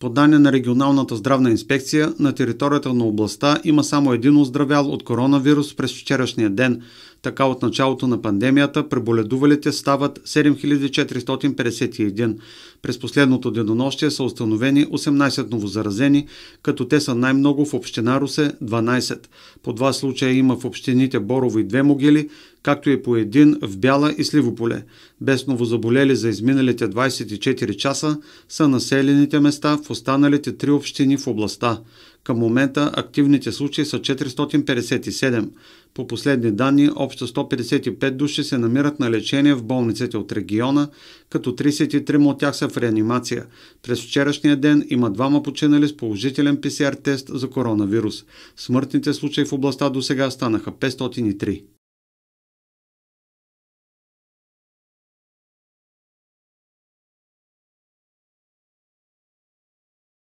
По данни на регионалната здравна инспекция, на територията на областта има само един оздравял от коронавирус през вчерашния ден. Така от началото на пандемията преболедувалите стават 7451. През последното денонощие са установени 18 новозаразени, като те са най-много в община Русе – 12. По два случая има в общините Борово и Две могили, както и по един в Бяла и Сливополе. Без новозаболели за изминалите 24 часа са населените места в останалите три общини в областта. Към момента активните случаи са 457. По последни данни, общо 155 души се намират на лечение в болниците от региона, като 33 от тях са в реанимация. През вчерашния ден има двама починали с положителен ПСР тест за коронавирус. Смъртните случаи в областта до сега станаха 503.